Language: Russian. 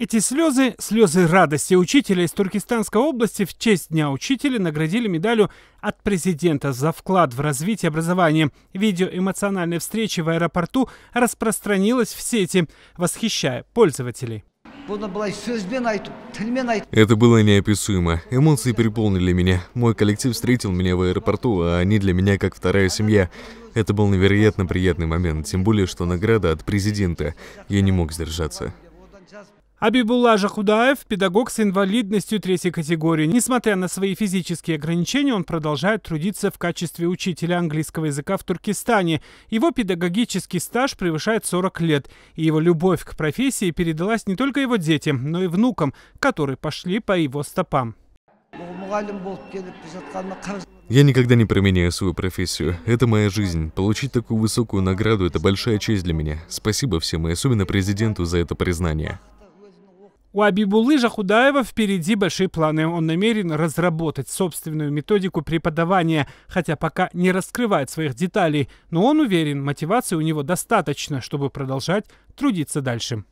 Эти слезы, слезы радости учителя из Туркестанской области в честь Дня Учителя наградили медалью от президента за вклад в развитие образования. Видео эмоциональной встречи в аэропорту распространилось в сети, восхищая пользователей. Это было неописуемо. Эмоции переполнили меня. Мой коллектив встретил меня в аэропорту, а они для меня как вторая семья. Это был невероятно приятный момент, тем более, что награда от президента. Я не мог сдержаться. Абибулла Жахудаев, педагог с инвалидностью третьей категории. Несмотря на свои физические ограничения, он продолжает трудиться в качестве учителя английского языка в Туркестане. Его педагогический стаж превышает 40 лет, и его любовь к профессии передалась не только его детям, но и внукам, которые пошли по его стопам. Я никогда не променяю свою профессию. Это моя жизнь. Получить такую высокую награду – это большая честь для меня. Спасибо всем, и особенно президенту за это признание. У Абибулыжа Худаева впереди большие планы. Он намерен разработать собственную методику преподавания, хотя пока не раскрывает своих деталей. Но он уверен, мотивации у него достаточно, чтобы продолжать трудиться дальше.